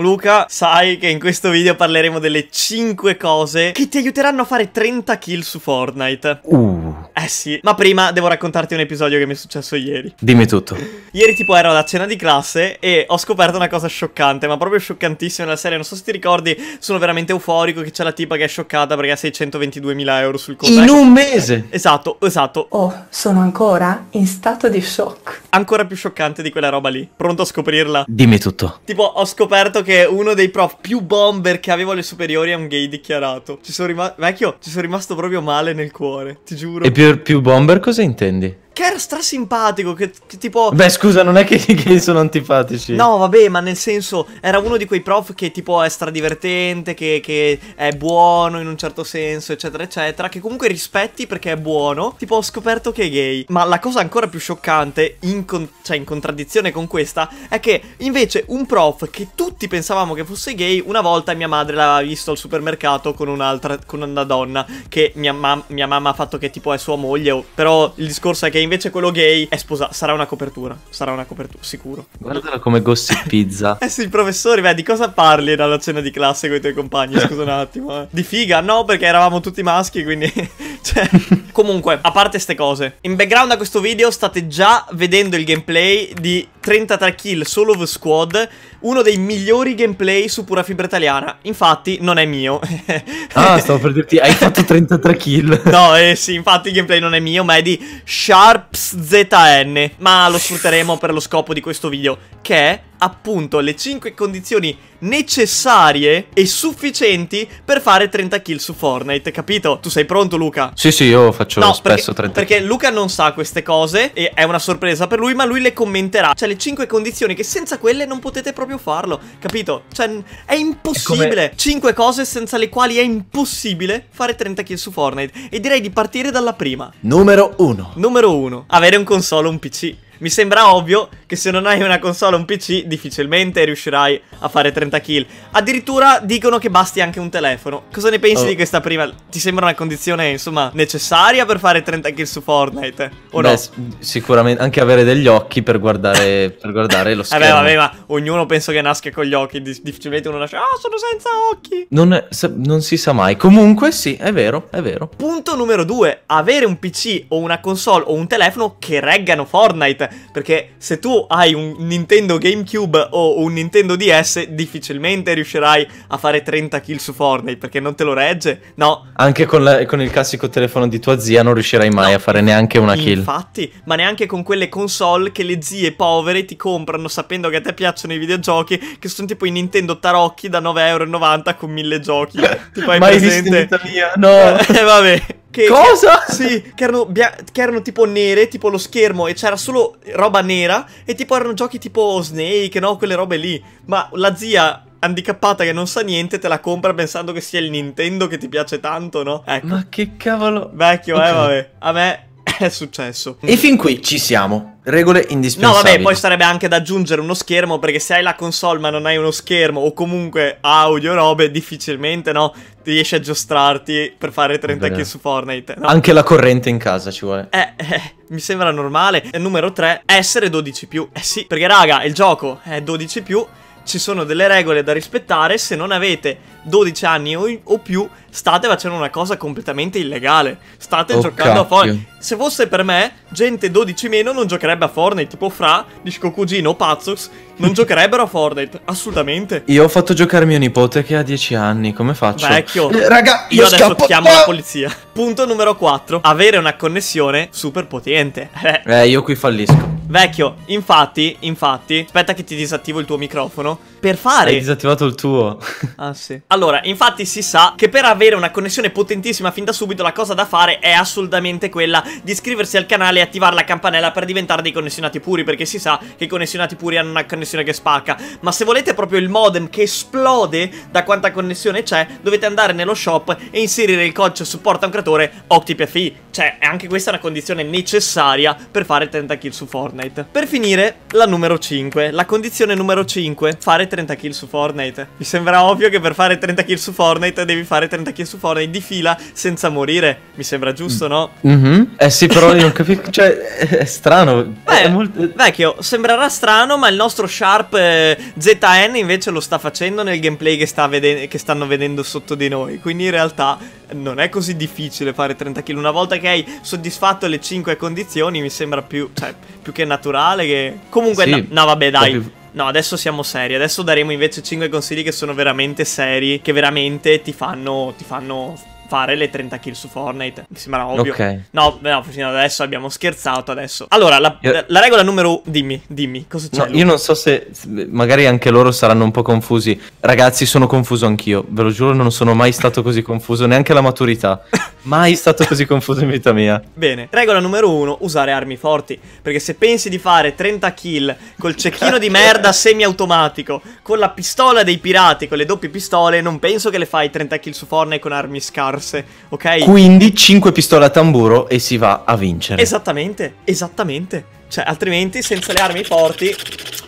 Luca, sai che in questo video parleremo delle 5 cose che ti aiuteranno a fare 30 kill su Fortnite. Uh. Eh, sì, ma prima devo raccontarti un episodio che mi è successo ieri. Dimmi tutto. Ieri tipo ero alla cena di classe e ho scoperto una cosa scioccante, ma proprio scioccantissima nella serie. Non so se ti ricordi, sono veramente euforico che c'è la tipa che è scioccata perché ha 622.000 euro sul conto. In ecco. un mese! Eh, esatto, esatto. Oh, sono ancora in stato di shock. Ancora più scioccante di quella roba lì. Pronto a scoprirla? Dimmi tutto. Tipo, ho scoperto che uno dei prof più bomber che avevo alle superiori è un gay dichiarato. Ci sono rimasto... Vecchio, ci sono rimasto proprio male nel cuore, ti giuro. E più più bomber cosa intendi? era strasimpatico, che, che tipo... Beh, scusa, non è che, che sono antipatici. No, vabbè, ma nel senso, era uno di quei prof che tipo è stradivertente, che, che è buono in un certo senso, eccetera, eccetera, che comunque rispetti perché è buono. Tipo, ho scoperto che è gay. Ma la cosa ancora più scioccante, in cioè in contraddizione con questa, è che invece un prof che tutti pensavamo che fosse gay, una volta mia madre l'aveva visto al supermercato con un'altra, con una donna, che mia, ma mia mamma ha fatto che tipo è sua moglie, però il discorso è che invece quello gay è sposato. Sarà una copertura. Sarà una copertura, sicuro. Guardala come gossip pizza. eh sì, professore, beh, di cosa parli dalla cena di classe con i tuoi compagni? Scusa un attimo. Eh. Di figa? No, perché eravamo tutti maschi, quindi... cioè... Comunque, a parte queste cose, in background a questo video state già vedendo il gameplay di 33 kill, solo of squad, uno dei migliori gameplay su pura fibra italiana. Infatti, non è mio. ah, stavo per dirti, hai fatto 33 kill. no, eh sì, infatti il gameplay non è mio, ma è di SharpsZN. Ma lo sfrutteremo per lo scopo di questo video, che è appunto le 5 condizioni necessarie e sufficienti per fare 30 kill su Fortnite, capito? Tu sei pronto Luca? Sì, sì, io faccio no, spesso perché, 30 perché kill. Perché Luca non sa queste cose e è una sorpresa per lui, ma lui le commenterà. Cioè le delle 5 condizioni che senza quelle non potete proprio farlo, capito? Cioè, è impossibile. È 5 cose senza le quali è impossibile fare 30 kill su Fortnite. E direi di partire dalla prima. Numero 1. Numero 1. Avere un console o un PC. Mi sembra ovvio che se non hai una console o un PC difficilmente riuscirai a fare 30 kill. Addirittura dicono che basti anche un telefono. Cosa ne pensi oh. di questa prima? Ti sembra una condizione, insomma, necessaria per fare 30 kill su Fortnite? O Beh, no? Sicuramente anche avere degli occhi per guardare, per guardare lo eh schermo. Vabbè, vabbè, ma ognuno penso che nasca con gli occhi. Difficilmente uno nasce, ah, oh, sono senza occhi. Non, è, non si sa mai. Comunque, sì, è vero, è vero. Punto numero due: Avere un PC o una console o un telefono che reggano Fortnite perché se tu hai un Nintendo GameCube o un Nintendo DS difficilmente riuscirai a fare 30 kill su Fortnite perché non te lo regge, no. Anche con, la, con il classico telefono di tua zia non riuscirai mai no. a fare neanche una Infatti, kill. Infatti, ma neanche con quelle console che le zie povere ti comprano sapendo che a te piacciono i videogiochi che sono tipo i Nintendo tarocchi da 9,90€ con 1000 giochi. Ti hai mai presente? visto in Italia? No. eh vabbè. Che, Cosa? sì, che erano, che erano, tipo nere, tipo lo schermo, e c'era solo roba nera, e tipo erano giochi tipo Snake, no? Quelle robe lì. Ma la zia handicappata che non sa niente te la compra pensando che sia il Nintendo che ti piace tanto, no? Ecco. Ma che cavolo... Vecchio, eh, okay. eh, vabbè. A me è successo. E fin qui ci siamo regole indispensabili. No, vabbè, poi sarebbe anche da aggiungere uno schermo, perché se hai la console ma non hai uno schermo, o comunque audio, robe, difficilmente, no? ti Riesci a giostrarti per fare 30 kill su Fortnite. No? Anche la corrente in casa ci vuole. Eh, eh, eh mi sembra normale. E numero 3, essere 12+. Più. Eh sì, perché raga, il gioco è 12+, più, ci sono delle regole da rispettare, se non avete 12 anni o, o, più state facendo una cosa completamente illegale. State oh, giocando cacchio. a Fortnite. Se fosse per me, gente 12 meno non giocherebbe a Fortnite. Tipo Fra, Disco Cugino, Pazzox, non giocherebbero a Fortnite. Assolutamente. Io ho fatto giocare mio nipote che ha 10 anni. Come faccio? Vecchio. Eh, raga, io, io adesso chiamo la polizia. Punto numero 4. Avere una connessione super potente. Eh. eh, io qui fallisco. Vecchio, infatti, infatti, aspetta che ti disattivo il tuo microfono per fare. Hai disattivato il tuo. Ah, sì. Allora, infatti si sa che per avere una connessione potentissima fin da subito la cosa da fare è assolutamente quella di iscriversi al canale e attivare la campanella per diventare dei connessionati puri, perché si sa che i connessionati puri hanno una connessione che spacca. Ma se volete proprio il modem che esplode da quanta connessione c'è, dovete andare nello shop e inserire il codice supporta un creatore OctiPFI. Cioè, anche questa è una condizione necessaria per fare 30 kill su Fortnite. Per finire, la numero 5. La condizione numero 5, fare fare 30 kill su Fortnite. Mi sembra ovvio che per fare 30 kill su Fortnite devi fare 30 kill su Fortnite di fila senza morire. Mi sembra giusto, mm. no? Mm-hmm. Eh sì, però io non capisco. Cioè, è strano. Beh, è molto... Vecchio, sembrerà strano, ma il nostro Sharp eh, ZN invece lo sta facendo nel gameplay che, sta vede- che stanno vedendo sotto di noi. Quindi in realtà non è così difficile fare 30 kill. Una volta che hai soddisfatto le 5 condizioni, mi sembra più, cioè, più che naturale. Che... Comunque, sì. no, no, vabbè, dai. No, adesso siamo seri. Adesso daremo invece 5 consigli che sono veramente seri, che veramente ti fanno, ti fanno fare le 30 kill su Fortnite. Mi sembra ovvio. Ok. No, no, fino adesso abbiamo scherzato adesso. Allora, la, io... la regola numero... Dimmi, dimmi, cosa c'è? No, io non so se... Magari anche loro saranno un po' confusi. Ragazzi, sono confuso anch'io. Ve lo giuro, non sono mai stato così confuso, neanche la maturità. Mai stato così confuso in vita mia. Bene, regola numero uno, usare armi forti. Perché se pensi di fare 30 kill col cecchino di merda semiautomatico, con la pistola dei pirati, con le doppie pistole, non penso che le fai 30 kill su Fortnite con armi scarse, ok? Quindi 5 pistole a tamburo e si va a vincere. Esattamente, esattamente. Cioè, altrimenti senza le armi forti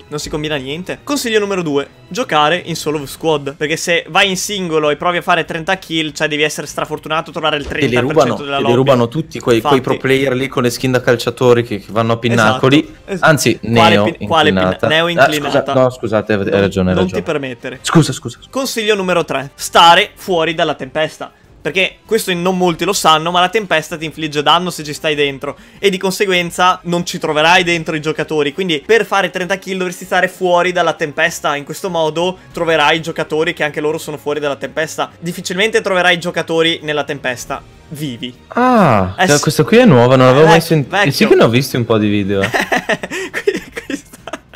non si combina niente. Consiglio numero due. Giocare in solo squad. Perché se vai in singolo e provi a fare 30 kill, cioè devi essere strafortunato a trovare il 30% della li rubano, della lobby. E li rubano tutti quei, quei, pro player lì con le skin da calciatori che, che vanno a esatto. pinnacoli. Esatto, esatto. Anzi, neo pin, quale inclinata. Pin, neo inclinata. Ah, scusa, no, scusate, hai ragione, hai ragione. Non ti permettere. Scusa, scusa. Consiglio numero tre. Stare fuori dalla tempesta. Perché questo non molti lo sanno, ma la tempesta ti infligge danno se ci stai dentro. E di conseguenza non ci troverai dentro i giocatori. Quindi per fare 30 kill dovresti stare fuori dalla tempesta. In questo modo troverai i giocatori che anche loro sono fuori dalla tempesta. Difficilmente troverai i giocatori nella tempesta vivi. Ah, eh, cioè, questo qui è nuovo, non l'avevo eh, mai sentito. Sì che ne ho visti un po' di video.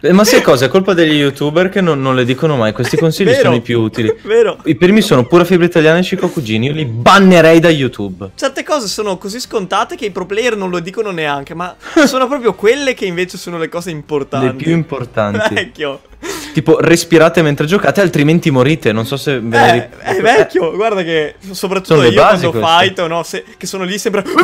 Eh, ma sai cosa? È colpa degli youtuber che non, non le dicono mai. Questi consigli Vero. sono i più utili. Vero. I primi sono pura fibra italiana e Cico Cugini. Io li bannerei da YouTube. Certe cose sono così scontate che i pro player non lo dicono neanche. Ma sono proprio quelle che invece sono le cose importanti. Le più importanti. Vecchio. Tipo, respirate mentre giocate, altrimenti morite. Non so se ve ne eh, È ecco, vecchio, eh. guarda che soprattutto sono io quando queste. fight, no, se, che sono lì sempre.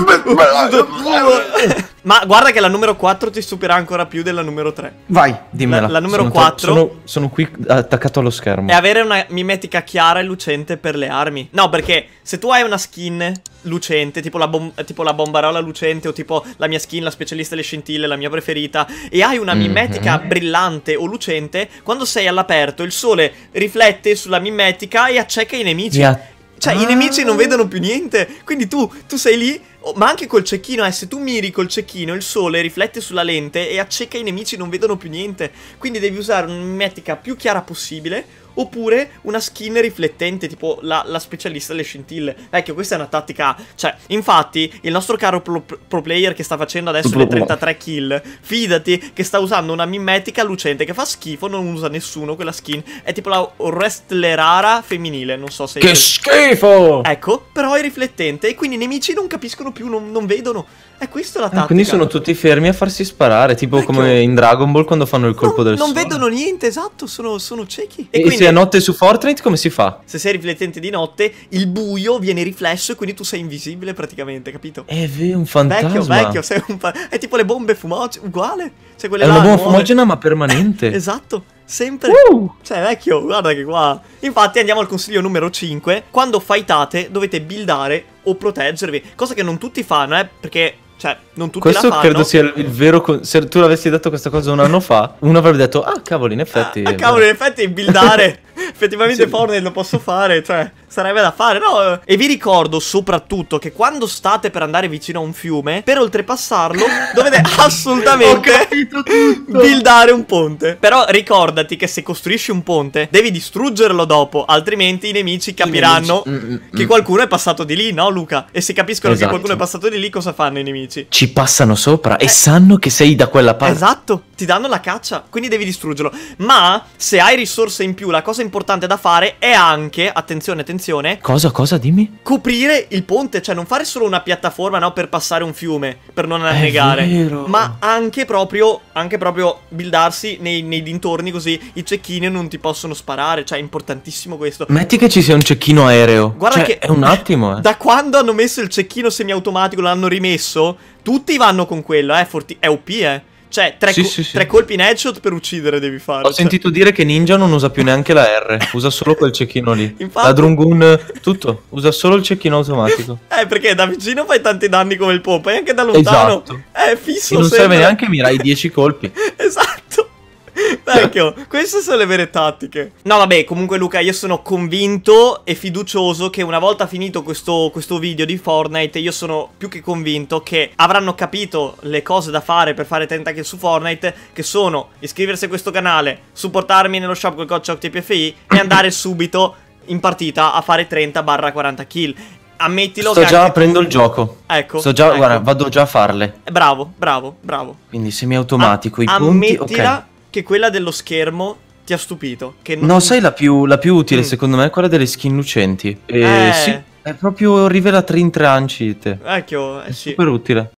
Ma guarda che la numero 4 ti stupirà ancora più della numero 3. Vai, dimmela. La, la numero sono 4... Sono, sono, qui attaccato allo schermo. E avere una mimetica chiara e lucente per le armi. No, perché se tu hai una skin lucente, tipo la, bom tipo la bombarola lucente o tipo la mia skin, la specialista delle scintille, la mia preferita, e hai una mhm. mimetica mm -hmm. brillante o lucente, quando sei all'aperto il sole riflette sulla mimetica e acceca i nemici. Yeah. Cioè, ah. i nemici non vedono più niente. Quindi tu, tu sei lì, oh, ma anche col cecchino, eh, se tu miri col cecchino, il sole riflette sulla lente e acceca i nemici, non vedono più niente. Quindi devi usare un'emetica più chiara possibile oppure una skin riflettente, tipo la, la specialista delle scintille. Ecco, questa è una tattica... Cioè, infatti, il nostro caro pro, pro player che sta facendo adesso le 33 kill, fidati che sta usando una mimetica lucente che fa schifo, non usa nessuno quella skin. È tipo la wrestlerara femminile, non so se... Che schifo! Ecco, però è riflettente e quindi i nemici non capiscono più, non, non vedono. È questo la ah, tattica. Ah, quindi sono tutti fermi a farsi sparare, tipo Perché? Ecco. come in Dragon Ball quando fanno il colpo non, del sole. Non vedono niente, esatto, sono, sono ciechi. E, e quindi, se è notte su Fortnite come si fa? Se sei riflettente di notte, il buio viene riflesso e quindi tu sei invisibile praticamente, capito? Eh, è vero, un fantasma. Vecchio, vecchio, sei un fa- è tipo le bombe fumogene, uguale. Cioè, quelle è eh, là, una bomba nuove. fumogena ma permanente. esatto sempre. Uh! Cioè, vecchio, guarda che qua. Infatti, andiamo al consiglio numero 5. Quando fightate, dovete buildare o proteggervi. Cosa che non tutti fanno, eh, perché cioè, non tutti Questo credo sia il vero. Con- se tu l'avessi detto questa cosa un anno fa, uno avrebbe detto: Ah, cavolo, in effetti. Ah, cavolo, in effetti, buildare effettivamente sì. Fortnite lo posso fare, cioè sarebbe da fare, no? E vi ricordo soprattutto che quando state per andare vicino a un fiume, per oltrepassarlo, dovete assolutamente buildare un ponte. Però ricordati che se costruisci un ponte, devi distruggerlo dopo, altrimenti i nemici capiranno I nemici. Mm, mm, mm. che qualcuno è passato di lì, no Luca? E se capiscono esatto. che qualcuno è passato di lì, cosa fanno i nemici? Ci passano sopra eh. e sanno che sei da quella parte. Esatto, ti danno la caccia, quindi devi distruggerlo. Ma se hai risorse in più, la cosa importante importante da fare è anche, attenzione, attenzione. Cosa, cosa, dimmi? Coprire il ponte, cioè non fare solo una piattaforma, no, per passare un fiume, per non annegare. Ma anche proprio, anche proprio buildarsi nei, nei dintorni così i cecchini non ti possono sparare, cioè è importantissimo questo. Metti che ci sia un cecchino aereo. Guarda cioè, che... È un attimo, eh. Da quando hanno messo il cecchino semiautomatico, l'hanno rimesso, tutti vanno con quello, eh, forti- è OP, eh. Cioè, tre, sì, co- sì, sì. tre, colpi in headshot per uccidere devi fare. Ho cioè. sentito dire che Ninja non usa più neanche la R, usa solo quel cecchino lì. Infatti... La Drungun, tutto, usa solo il cecchino automatico. Eh, perché da vicino fai tanti danni come il pompa, e anche da lontano. Esatto. Eh, è fisso. E non sempre. serve neanche mirare i dieci colpi. esatto. Vecchio, queste sono le vere tattiche. No, vabbè, comunque Luca, io sono convinto e fiducioso che una volta finito questo, questo video di Fortnite, io sono più che convinto che avranno capito le cose da fare per fare 30 kill su Fortnite, che sono iscriversi a questo canale, supportarmi nello shop con il codice TPFI e andare subito in partita a fare 30-40 kill ammettilo. Sto già anche... prendo il gioco. Ecco. Sto già, ecco. guarda, vado già a farle. Bravo, bravo, bravo. Quindi semi automatico, i punti, ammettila, punti. Okay che quella dello schermo ti ha stupito. non... No, sai la più, la più utile, mm. secondo me, è quella delle skin lucenti. Eh, eh. Sì, è proprio rivela in trancite. Ecchio, eh, è sì. super utile.